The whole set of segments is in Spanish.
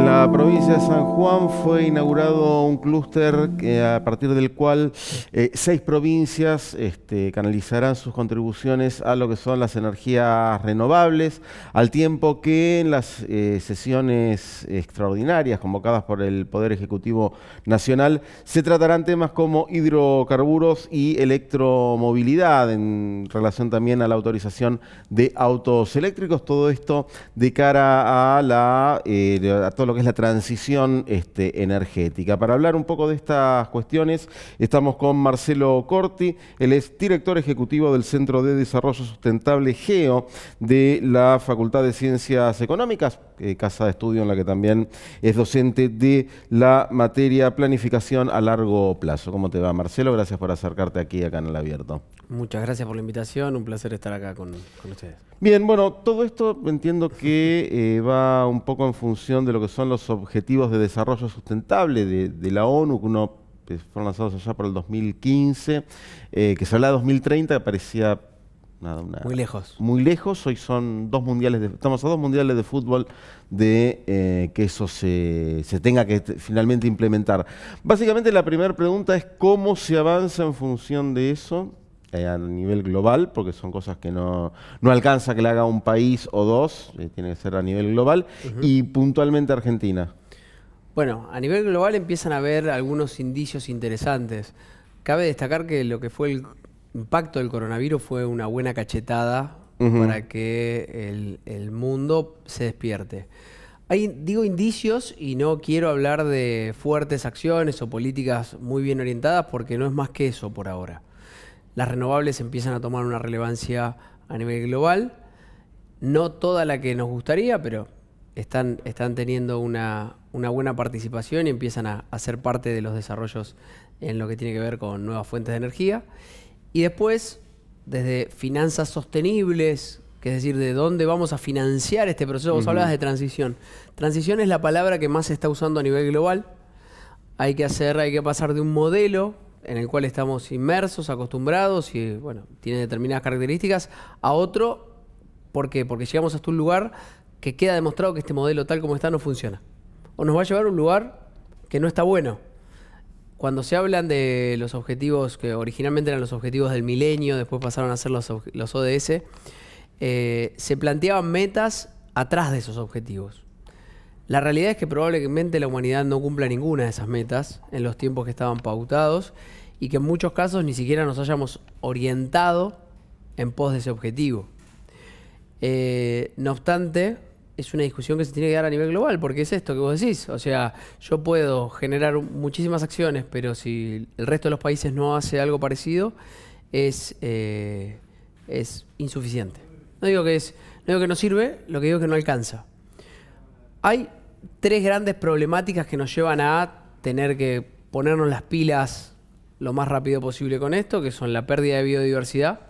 En la provincia de San Juan fue inaugurado un clúster que eh, a partir del cual eh, seis provincias este, canalizarán sus contribuciones a lo que son las energías renovables, al tiempo que en las eh, sesiones extraordinarias convocadas por el Poder Ejecutivo Nacional se tratarán temas como hidrocarburos y electromovilidad en relación también a la autorización de autos eléctricos. Todo esto de cara a la lo que es la transición este, energética. Para hablar un poco de estas cuestiones, estamos con Marcelo Corti, él es director ejecutivo del Centro de Desarrollo Sustentable GEO de la Facultad de Ciencias Económicas, eh, casa de estudio en la que también es docente de la materia planificación a largo plazo. ¿Cómo te va, Marcelo? Gracias por acercarte aquí acá en el Abierto. Muchas gracias por la invitación, un placer estar acá con, ustedes. Bien, bueno, todo esto entiendo que eh, va un poco en función de lo que son los objetivos de desarrollo sustentable de, la ONU, que uno eh, fueron lanzados allá por el 2015, que se hablaba de 2030, que parecía muy lejos. Muy lejos. Hoy son dos mundiales de, estamos a dos mundiales de fútbol de eh, que eso se, tenga que finalmente implementar. Básicamente la primera pregunta es cómo se avanza en función de eso eh, a nivel global, porque son cosas que no, alcanza que le haga un país o dos, eh, tiene que ser a nivel global, y puntualmente Argentina. Bueno, a nivel global empiezan a haber algunos indicios interesantes. Cabe destacar que lo que fue el impacto del coronavirus fue una buena cachetada para que el, mundo se despierte. Hay, digo indicios y no quiero hablar de fuertes acciones o políticas muy bien orientadas porque no es más que eso por ahora. Las renovables empiezan a tomar una relevancia a nivel global, no toda la que nos gustaría, pero están, teniendo una, buena participación y empiezan a ser parte de los desarrollos en lo que tiene que ver con nuevas fuentes de energía. Y después, desde finanzas sostenibles, que es decir, de dónde vamos a financiar este proceso. Vos hablabas de transición. Transición es la palabra que más se está usando a nivel global. Hay que hacer, hay que pasar de un modelo en el cual estamos inmersos, acostumbrados y bueno, tiene determinadas características, a otro, ¿por qué? Porque llegamos hasta un lugar que queda demostrado que este modelo tal como está no funciona. O nos va a llevar a un lugar que no está bueno cuando se hablan de los objetivos, que originalmente eran los objetivos del milenio, después pasaron a ser los, ODS, eh, se planteaban metas atrás de esos objetivos. La realidad es que probablemente la humanidad no cumpla ninguna de esas metas en los tiempos que estaban pautados y que en muchos casos ni siquiera nos hayamos orientado en pos de ese objetivo. Eh, no obstante, es una discusión que se tiene que dar a nivel global, porque es esto que vos decís. O sea, yo puedo generar muchísimas acciones, pero si el resto de los países no hace algo parecido, es, eh, es insuficiente. No digo, que es, no digo que no sirve, lo que digo es que no alcanza. Hay tres grandes problemáticas que nos llevan a tener que ponernos las pilas lo más rápido posible con esto, que son la pérdida de biodiversidad,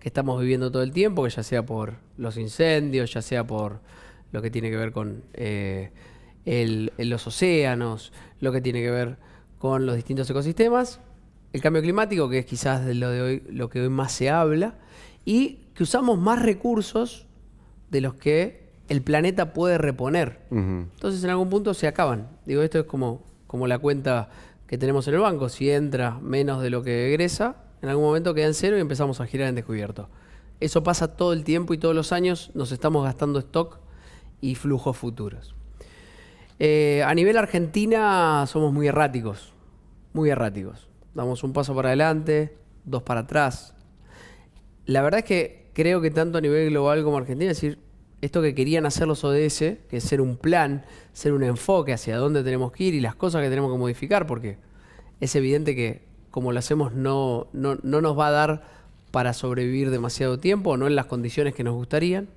que estamos viviendo todo el tiempo, que ya sea por los incendios, ya sea por lo que tiene que ver con eh, los océanos, lo que tiene que ver con los distintos ecosistemas, el cambio climático, que es quizás lo, de hoy, lo que hoy más se habla, y que usamos más recursos de los que el planeta puede reponer. Entonces en algún punto se acaban. Digo, esto es como, como la cuenta que tenemos en el banco. Si entra menos de lo que egresa, en algún momento queda en cero y empezamos a girar en descubierto. Eso pasa todo el tiempo y todos los años nos estamos gastando stock y flujos futuros. Eh, a nivel Argentina somos muy erráticos, muy erráticos. Damos un paso para adelante, dos para atrás. La verdad es que creo que tanto a nivel global como Argentina, es decir, esto que querían hacer los ODS, que es ser un plan, ser un enfoque hacia dónde tenemos que ir y las cosas que tenemos que modificar, porque es evidente que como lo hacemos no, no, no nos va a dar para sobrevivir demasiado tiempo, no en las condiciones que nos gustarían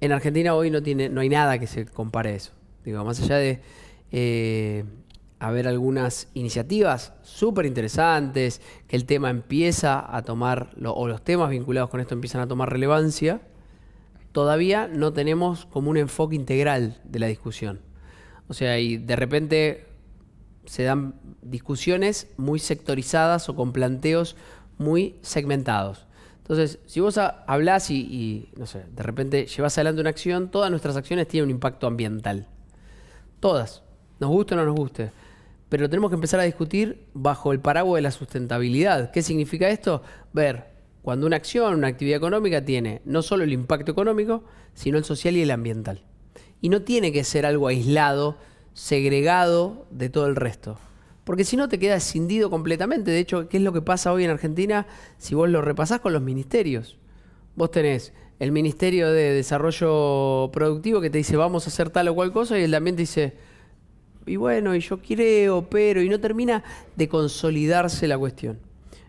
en Argentina hoy no, tiene, no hay nada que se compare a eso. Digo, más allá de eh, haber algunas iniciativas súper interesantes, que el tema empieza a tomar, o los temas vinculados con esto empiezan a tomar relevancia, todavía no tenemos como un enfoque integral de la discusión. O sea, y de repente se dan discusiones muy sectorizadas o con planteos muy segmentados. Entonces, si vos hablás y, no sé, de repente llevas adelante una acción, todas nuestras acciones tienen un impacto ambiental. Todas. Nos guste o no nos guste. Pero tenemos que empezar a discutir bajo el paraguas de la sustentabilidad. ¿Qué significa esto? Ver cuando una acción, una actividad económica tiene no solo el impacto económico, sino el social y el ambiental. Y no tiene que ser algo aislado, segregado de todo el resto porque si no te queda escindido completamente. De hecho, ¿qué es lo que pasa hoy en Argentina si vos lo repasás con los ministerios? Vos tenés el Ministerio de Desarrollo Productivo que te dice vamos a hacer tal o cual cosa y el también te dice, y bueno, y yo creo, pero, y no termina de consolidarse la cuestión.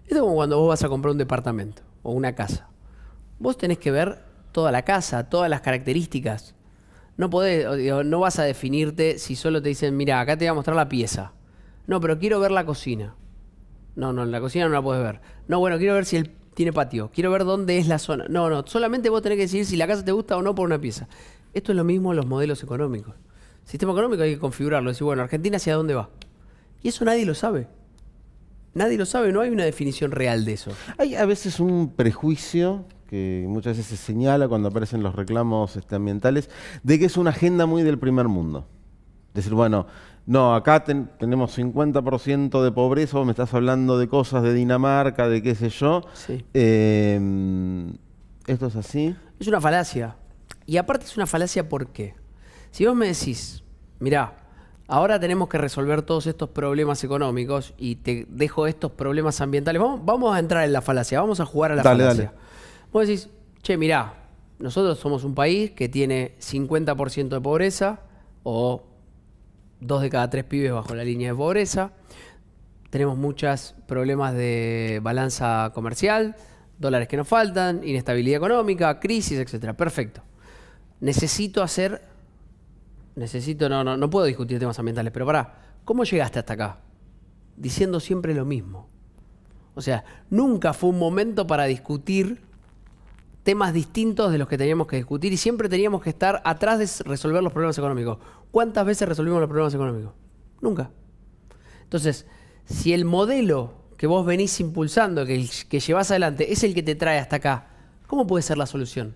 es como cuando vos vas a comprar un departamento o una casa. Vos tenés que ver toda la casa, todas las características. No podés, no vas a definirte si solo te dicen, mira, acá te voy a mostrar la pieza. No, pero quiero ver la cocina. No, no, en la cocina no la puedes ver. No, bueno, quiero ver si él tiene patio. Quiero ver dónde es la zona. No, no, solamente vos tenés que decidir si la casa te gusta o no por una pieza. Esto es lo mismo en los modelos económicos. sistema económico hay que configurarlo. Decir, bueno, Argentina hacia dónde va. Y eso nadie lo sabe. Nadie lo sabe, no hay una definición real de eso. Hay a veces un prejuicio que muchas veces se señala cuando aparecen los reclamos este, ambientales, de que es una agenda muy del primer mundo. decir, bueno, no, acá tenemos 50% de pobreza, vos me estás hablando de cosas de Dinamarca, de qué sé yo. Em, ¿Esto es así? Es una falacia. Y aparte es una falacia porque si vos me decís, mirá, ahora tenemos que resolver todos estos problemas económicos y te dejo estos problemas ambientales, vamos, a entrar en la falacia, vamos a jugar a la falacia. Dale. Vos decís, che, mirá, nosotros somos un país que tiene 50% de pobreza o dos de cada tres pibes bajo la línea de pobreza. Tenemos muchos problemas de balanza comercial, dólares que nos faltan, inestabilidad económica, crisis, etcétera. Perfecto. Necesito hacer. Necesito, no, no, no puedo discutir temas ambientales, pero pará, ¿cómo llegaste hasta acá? Diciendo siempre lo mismo. O sea, nunca fue un momento para discutir temas distintos de los que teníamos que discutir y siempre teníamos que estar atrás de resolver los problemas económicos. ¿Cuántas veces resolvimos los problemas económicos? Nunca. Entonces, si el modelo que vos venís impulsando, que, que llevas adelante, es el que te trae hasta acá, ¿cómo puede ser la solución?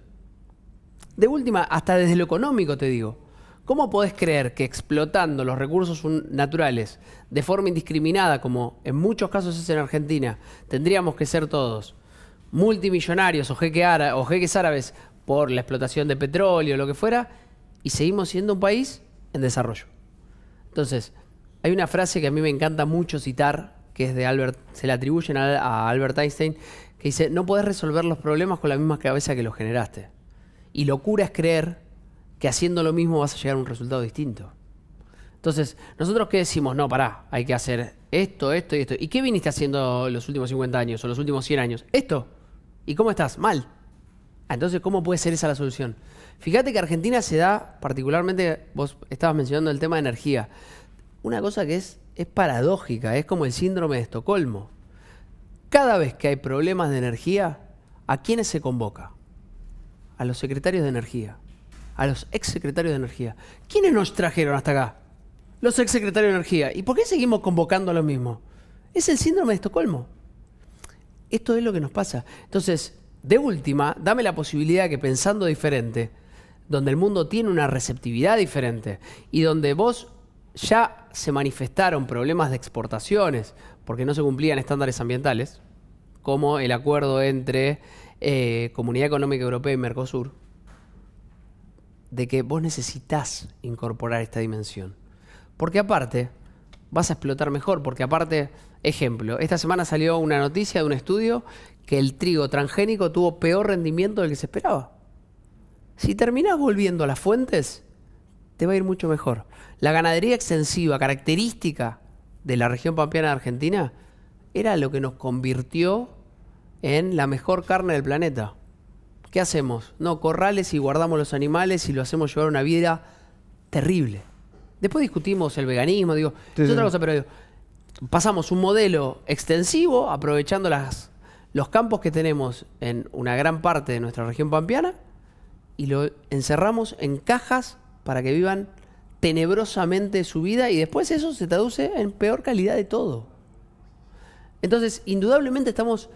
De última, hasta desde lo económico te digo, ¿cómo podés creer que explotando los recursos naturales de forma indiscriminada, como en muchos casos es en Argentina, tendríamos que ser todos multimillonarios o, o jeques árabes por la explotación de petróleo o lo que fuera, y seguimos siendo un país en desarrollo. Entonces, hay una frase que a mí me encanta mucho citar, que es de Albert, se le atribuyen a, Albert Einstein, que dice, no puedes resolver los problemas con la misma cabeza que los generaste. Y locura es creer que haciendo lo mismo vas a llegar a un resultado distinto. Entonces, nosotros qué decimos, no, pará, hay que hacer esto, esto y esto. ¿Y qué viniste haciendo los últimos 50 años o los últimos 100 años? Esto. ¿Y cómo estás? Mal. Entonces, ¿cómo puede ser esa la solución? Fíjate que Argentina se da, particularmente, vos estabas mencionando el tema de energía, una cosa que es, es paradójica, es como el síndrome de Estocolmo. Cada vez que hay problemas de energía, ¿a quiénes se convoca? A los secretarios de energía, a los exsecretarios de energía. ¿Quiénes nos trajeron hasta acá? Los exsecretarios de energía. ¿Y por qué seguimos convocando a lo mismo? Es el síndrome de Estocolmo. Esto es lo que nos pasa. Entonces, de última, dame la posibilidad que pensando diferente, donde el mundo tiene una receptividad diferente y donde vos ya se manifestaron problemas de exportaciones porque no se cumplían estándares ambientales, como el acuerdo entre eh, Comunidad Económica Europea y Mercosur, de que vos necesitas incorporar esta dimensión. Porque aparte, vas a explotar mejor, porque aparte Ejemplo, esta semana salió una noticia de un estudio que el trigo transgénico tuvo peor rendimiento del que se esperaba. Si terminás volviendo a las fuentes, te va a ir mucho mejor. La ganadería extensiva, característica de la región pampeana de Argentina, era lo que nos convirtió en la mejor carne del planeta. ¿Qué hacemos? No, corrales y guardamos los animales y lo hacemos llevar una vida terrible. Después discutimos el veganismo, digo, es otra cosa, pero digo, pasamos un modelo extensivo, aprovechando las, los campos que tenemos en una gran parte de nuestra región pampeana, y lo encerramos en cajas para que vivan tenebrosamente su vida y después eso se traduce en peor calidad de todo. Entonces, indudablemente estamos,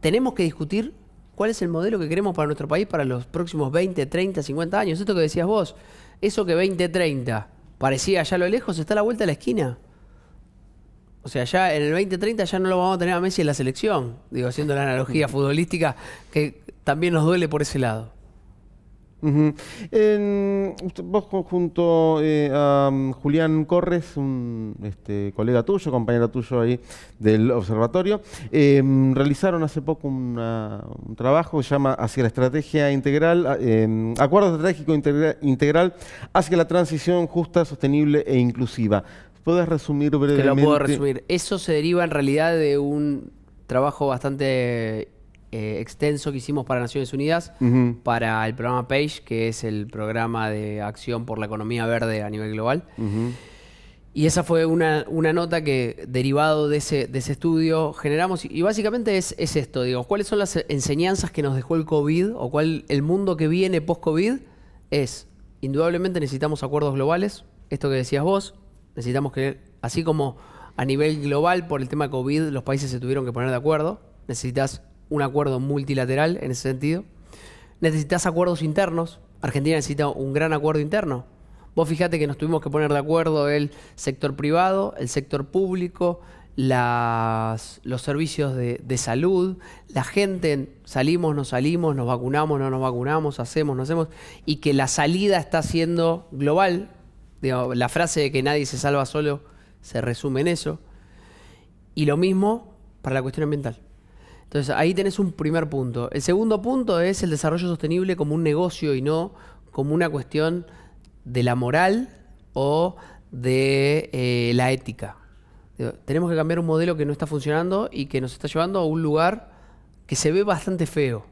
tenemos que discutir cuál es el modelo que queremos para nuestro país para los próximos 20, 30, 50 años. Esto que decías vos, eso que 20, 30 parecía ya lo lejos, está a la vuelta de la esquina. O sea, ya en el 2030 ya no lo vamos a tener a Messi en la selección. Digo, haciendo la analogía futbolística, que también nos duele por ese lado. vos junto eh, a um, Julián Corres, un este, colega tuyo, compañero tuyo ahí del observatorio, em, realizaron hace poco un trabajo que se llama Hacia la Estrategia Integral, em, Acuerdo Estratégico Integral hacia la Transición Justa, Sostenible e Inclusiva puedes resumir brevemente? Te lo puedo resumir. Eso se deriva en realidad de un trabajo bastante eh, extenso que hicimos para Naciones Unidas, para el programa PAGE, que es el programa de acción por la economía verde a nivel global. Y esa fue una, nota que, derivado de ese, de ese estudio, generamos. Y básicamente es, esto, digo, ¿cuáles son las enseñanzas que nos dejó el COVID o cuál el mundo que viene post-COVID? Es, indudablemente necesitamos acuerdos globales, esto que decías vos, Necesitamos que, así como a nivel global por el tema COVID los países se tuvieron que poner de acuerdo, necesitas un acuerdo multilateral en ese sentido. Necesitas acuerdos internos. Argentina necesita un gran acuerdo interno. Vos fijate que nos tuvimos que poner de acuerdo el sector privado, el sector público, los servicios de, de, salud, la gente, salimos, no salimos, nos vacunamos, no nos vacunamos, hacemos, no hacemos, y que la salida está siendo global, la frase de que nadie se salva solo se resume en eso. Y lo mismo para la cuestión ambiental. Entonces ahí tenés un primer punto. El segundo punto es el desarrollo sostenible como un negocio y no como una cuestión de la moral o de eh, la ética. tenemos que cambiar un modelo que no está funcionando y que nos está llevando a un lugar que se ve bastante feo,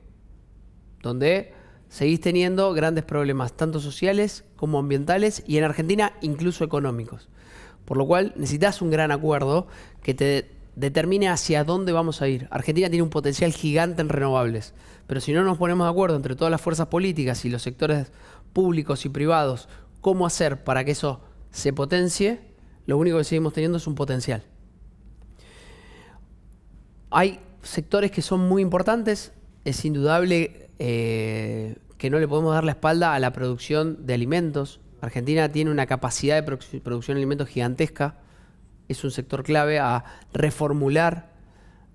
donde seguís teniendo grandes problemas, tanto sociales como ambientales y en Argentina incluso económicos. Por lo cual necesitas un gran acuerdo que te determine hacia dónde vamos a ir. Argentina tiene un potencial gigante en renovables, pero si no nos ponemos de acuerdo entre todas las fuerzas políticas y los sectores públicos y privados, cómo hacer para que eso se potencie, lo único que seguimos teniendo es un potencial. Hay sectores que son muy importantes, es indudable eh, que no le podemos dar la espalda a la producción de alimentos. Argentina tiene una capacidad de producción de alimentos gigantesca. Es un sector clave a reformular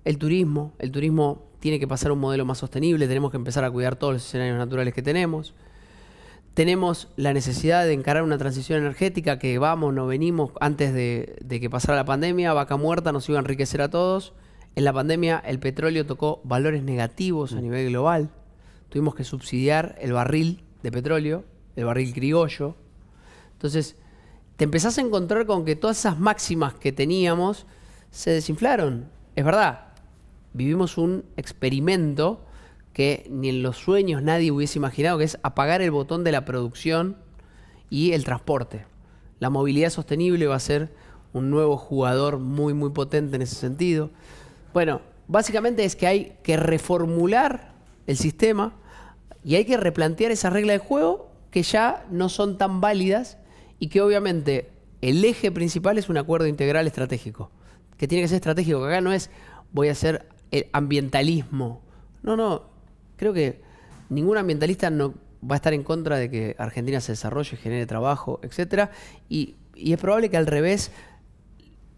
el turismo. El turismo tiene que pasar a un modelo más sostenible. Tenemos que empezar a cuidar todos los escenarios naturales que tenemos. Tenemos la necesidad de encarar una transición energética que vamos, no venimos antes de que pasara la pandemia. Vaca muerta nos iba a enriquecer a todos. En la pandemia el petróleo tocó valores negativos a nivel global tuvimos que subsidiar el barril de petróleo, el barril criollo. Entonces, te empezás a encontrar con que todas esas máximas que teníamos se desinflaron. Es verdad, vivimos un experimento que ni en los sueños nadie hubiese imaginado, que es apagar el botón de la producción y el transporte. La movilidad sostenible va a ser un nuevo jugador muy, muy potente en ese sentido. Bueno, básicamente es que hay que reformular el sistema y hay que replantear esa regla de juego que ya no son tan válidas y que obviamente el eje principal es un acuerdo integral estratégico, que tiene que ser estratégico, que acá no es voy a hacer el ambientalismo. No, no, creo que ningún ambientalista no va a estar en contra de que Argentina se desarrolle, genere trabajo, etc. Y, es probable que al revés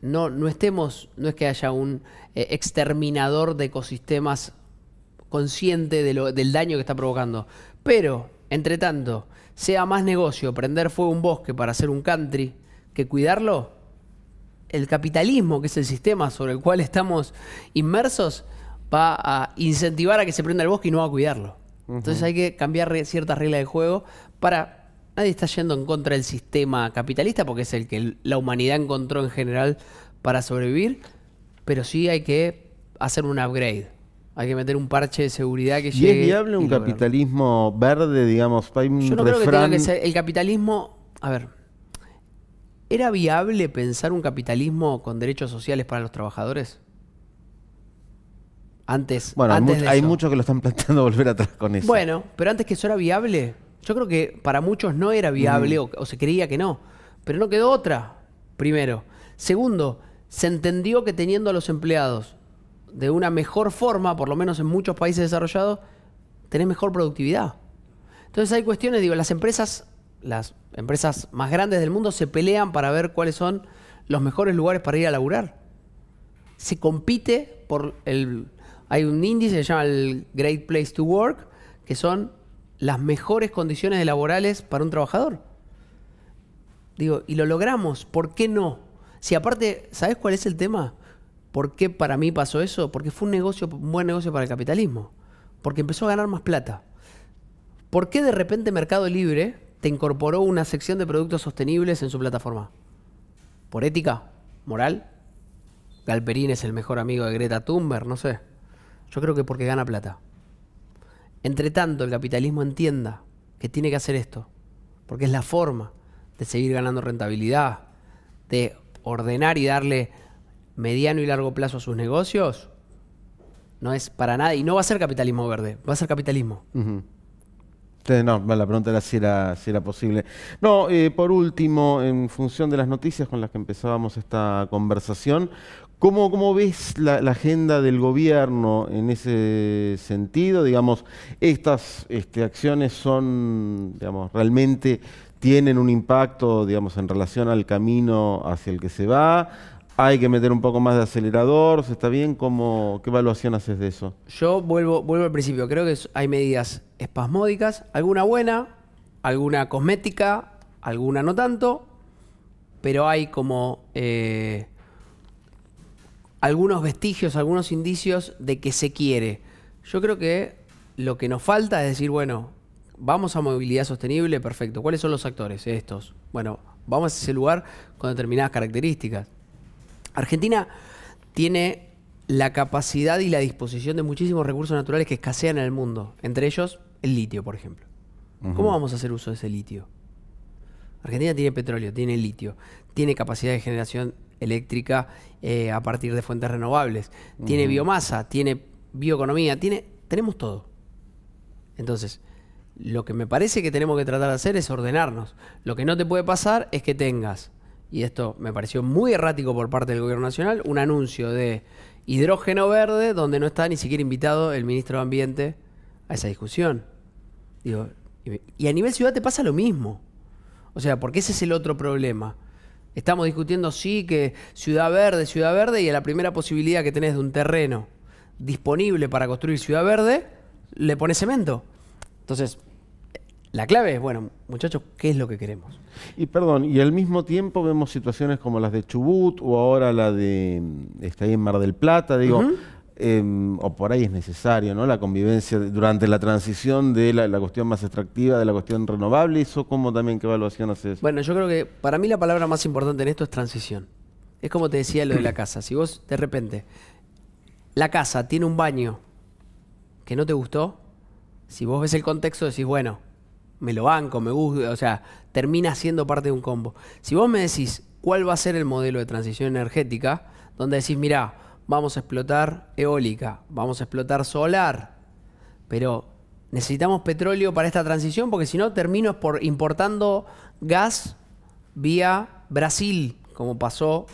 no, no estemos, no es que haya un eh, exterminador de ecosistemas consciente lo, del daño que está provocando. Pero, entre tanto, sea más negocio prender fuego a un bosque para hacer un country que cuidarlo, el capitalismo, que es el sistema sobre el cual estamos inmersos, va a incentivar a que se prenda el bosque y no va a cuidarlo. Entonces hay que cambiar ciertas reglas de juego para... Nadie está yendo en contra del sistema capitalista porque es el que la humanidad encontró en general para sobrevivir, pero sí hay que hacer un upgrade hay que meter un parche de seguridad que llegue. ¿Y es viable un capitalismo verde, digamos? Yo no creo que tenga que ser. El capitalismo. A ver. ¿Era viable pensar un capitalismo con derechos sociales para los trabajadores? Antes. Bueno, hay, muchos que lo están planteando volver atrás con eso. Bueno, pero antes que eso era viable. Yo creo que para muchos no era viable o se creía que no. Pero no quedó otra, primero. Segundo, se entendió que teniendo a los empleados de una mejor forma, por lo menos en muchos países desarrollados, tenés mejor productividad. Entonces hay cuestiones, digo, las empresas, las empresas más grandes del mundo se pelean para ver cuáles son los mejores lugares para ir a laburar. Se compite por el... Hay un índice que se llama el Great Place to Work, que son las mejores condiciones laborales para un trabajador. Digo, y lo logramos, ¿por qué no? Si aparte, ¿sabes cuál es el tema? ¿Por qué para mí pasó eso? Porque fue un negocio, buen negocio para el capitalismo. Porque empezó a ganar más plata. ¿Por qué de repente Mercado Libre te incorporó una sección de productos sostenibles en su plataforma? ¿Por ética? ¿Moral? Galperín es el mejor amigo de Greta Thunberg, no sé. Yo creo que porque gana plata. Entre tanto, el capitalismo entienda que tiene que hacer esto, porque es la forma de seguir ganando rentabilidad, de ordenar y darle mediano y largo plazo a sus negocios, no es para nada. Y no va a ser capitalismo verde, va a ser capitalismo. No, la pregunta era si era, posible. No, eh, por último, en función de las noticias con las que empezábamos esta conversación, ¿cómo, cómo ves la, agenda del gobierno en ese sentido? Digamos, estas este, acciones son, digamos, realmente tienen un impacto, digamos, en relación al camino hacia el que se va, hay que meter un poco más de acelerador, ¿se está bien? ¿Cómo, ¿Qué evaluación haces de eso? Yo vuelvo, vuelvo al principio, creo que hay medidas espasmódicas, alguna buena, alguna cosmética, alguna no tanto, pero hay como eh, algunos vestigios, algunos indicios de que se quiere. Yo creo que lo que nos falta es decir, bueno, vamos a movilidad sostenible, perfecto. ¿Cuáles son los actores? Estos. Bueno, vamos a ese lugar con determinadas características. Argentina tiene la capacidad y la disposición de muchísimos recursos naturales que escasean en el mundo, entre ellos el litio, por ejemplo. ¿Cómo vamos a hacer uso de ese litio? Argentina tiene petróleo, tiene litio, tiene capacidad de generación eléctrica eh, a partir de fuentes renovables, tiene biomasa, tiene bioeconomía, tiene, tenemos todo. Entonces, lo que me parece que tenemos que tratar de hacer es ordenarnos. Lo que no te puede pasar es que tengas y esto me pareció muy errático por parte del gobierno nacional, un anuncio de hidrógeno verde donde no está ni siquiera invitado el ministro de Ambiente a esa discusión. y a nivel ciudad te pasa lo mismo. O sea, porque ese es el otro problema. Estamos discutiendo, sí, que ciudad verde, ciudad verde, y a la primera posibilidad que tenés de un terreno disponible para construir ciudad verde, le pones cemento. Entonces, la clave es, bueno, muchachos, ¿qué es lo que queremos? Y perdón, y al mismo tiempo vemos situaciones como las de Chubut o ahora la de, mm, está ahí en Mar del Plata, digo, em, o por ahí es necesario, ¿no? La convivencia durante la transición de la, cuestión más extractiva, de la cuestión renovable, ¿eso cómo también qué evaluación haces? Bueno, yo creo que para mí la palabra más importante en esto es transición. Es como te decía lo de la casa, si vos de repente la casa tiene un baño que no te gustó, si vos ves el contexto decís, bueno, me lo banco, me gusta, o sea, termina siendo parte de un combo. Si vos me decís cuál va a ser el modelo de transición energética, donde decís, mirá, vamos a explotar eólica, vamos a explotar solar, pero necesitamos petróleo para esta transición porque si no termino por importando gas vía Brasil, como pasó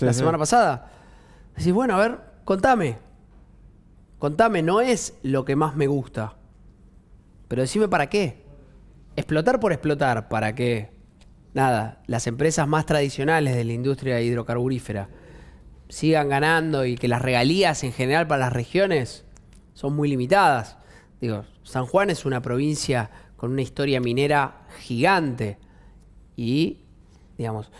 la semana pasada. Decís, bueno, a ver, contame. Contame, no es lo que más me gusta. Pero decime para qué explotar por explotar para que, nada, las empresas más tradicionales de la industria hidrocarburífera sigan ganando y que las regalías en general para las regiones son muy limitadas. Digo, San Juan es una provincia con una historia minera gigante y, digamos,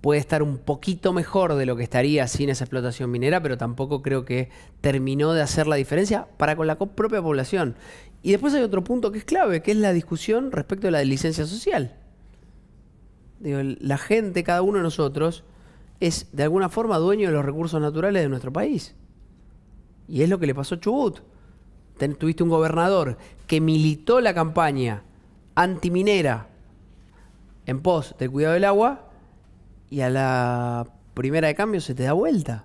puede estar un poquito mejor de lo que estaría sin esa explotación minera, pero tampoco creo que terminó de hacer la diferencia para con la propia población. Y después hay otro punto que es clave, que es la discusión respecto a la licencia social. la gente, cada uno de nosotros, es de alguna forma dueño de los recursos naturales de nuestro país. Y es lo que le pasó a Chubut. Ten, tuviste un gobernador que militó la campaña antiminera en pos del cuidado del agua y a la primera de cambio se te da vuelta.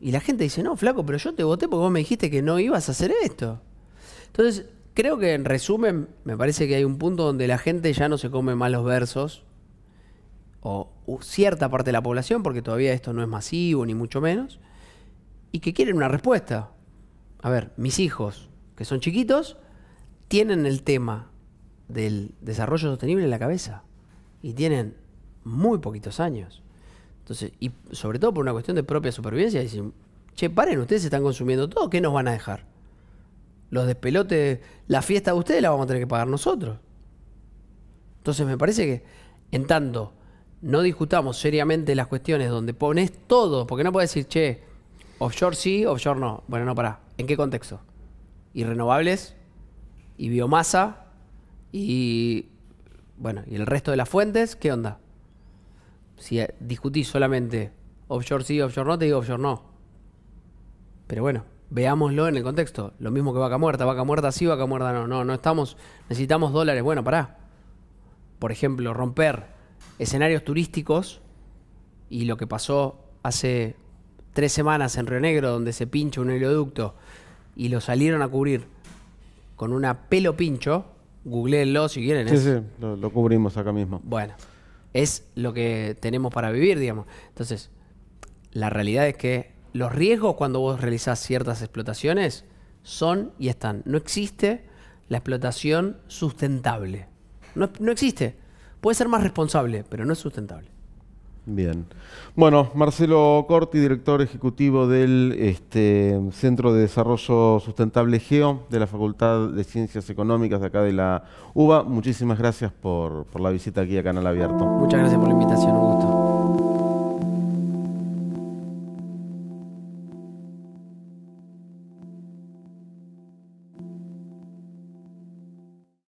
Y la gente dice, no, flaco, pero yo te voté porque vos me dijiste que no ibas a hacer esto. Entonces, creo que en resumen, me parece que hay un punto donde la gente ya no se come malos versos, o cierta parte de la población, porque todavía esto no es masivo, ni mucho menos, y que quieren una respuesta. A ver, mis hijos, que son chiquitos, tienen el tema del desarrollo sostenible en la cabeza, y tienen muy poquitos años. Entonces, y sobre todo por una cuestión de propia supervivencia, dicen, che, paren, ustedes están consumiendo todo, ¿qué nos van a dejar? los despelotes, la fiesta de ustedes la vamos a tener que pagar nosotros. Entonces me parece que, en tanto, no discutamos seriamente las cuestiones donde pones todo, porque no puedes decir, che, offshore sí, offshore no. Bueno, no, pará. ¿En qué contexto? Y renovables, y biomasa, y bueno, y el resto de las fuentes, ¿qué onda? Si eh, discutís solamente offshore sí, offshore no, te digo offshore no. Pero bueno, veámoslo en el contexto. Lo mismo que vaca muerta, vaca muerta sí, vaca muerta no. No, no estamos. Necesitamos dólares. Bueno, pará. Por ejemplo, romper escenarios turísticos y lo que pasó hace tres semanas en Río Negro, donde se pincha un helioducto y lo salieron a cubrir con una pelo pincho. Googleenlo si quieren. Sí, sí, lo cubrimos acá mismo. Bueno, es lo que tenemos para vivir, digamos. Entonces, la realidad es que los riesgos cuando vos realizás ciertas explotaciones son y están. No existe la explotación sustentable. No, existe. Puede ser más responsable, pero no es sustentable. Bien. Bueno, Marcelo Corti, director ejecutivo del este, Centro de Desarrollo Sustentable GEO de la Facultad de Ciencias Económicas de acá de la UBA, muchísimas gracias por, por la visita aquí a Canal Abierto. Muchas gracias por la invitación, un gusto.